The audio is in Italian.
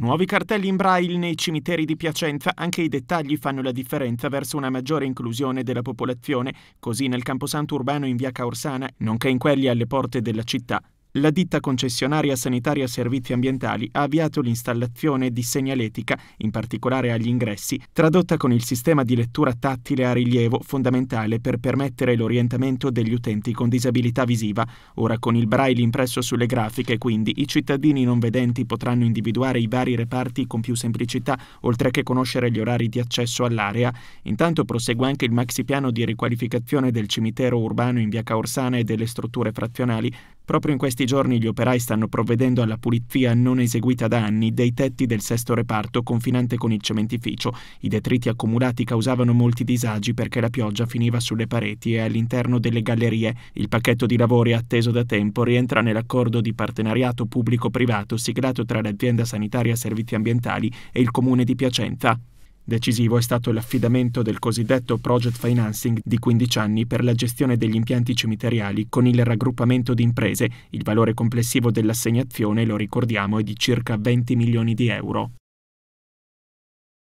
Nuovi cartelli in braille nei cimiteri di Piacenza, anche i dettagli fanno la differenza verso una maggiore inclusione della popolazione, così nel camposanto urbano in via Caorsana, nonché in quelli alle porte della città, la ditta concessionaria sanitaria servizi ambientali ha avviato l'installazione di segnaletica, in particolare agli ingressi, tradotta con il sistema di lettura tattile a rilievo fondamentale per permettere l'orientamento degli utenti con disabilità visiva. Ora con il braille impresso sulle grafiche, quindi i cittadini non vedenti potranno individuare i vari reparti con più semplicità, oltre che conoscere gli orari di accesso all'area. Intanto prosegue anche il maxi piano di riqualificazione del cimitero urbano in via Caorsana e delle strutture frazionali, Proprio in questi giorni gli operai stanno provvedendo alla pulizia non eseguita da anni dei tetti del sesto reparto confinante con il cementificio. I detriti accumulati causavano molti disagi perché la pioggia finiva sulle pareti e all'interno delle gallerie. Il pacchetto di lavori atteso da tempo rientra nell'accordo di partenariato pubblico-privato siglato tra l'azienda sanitaria servizi ambientali e il comune di Piacenza. Decisivo è stato l'affidamento del cosiddetto project financing di 15 anni per la gestione degli impianti cimiteriali con il raggruppamento di imprese. Il valore complessivo dell'assegnazione, lo ricordiamo, è di circa 20 milioni di euro.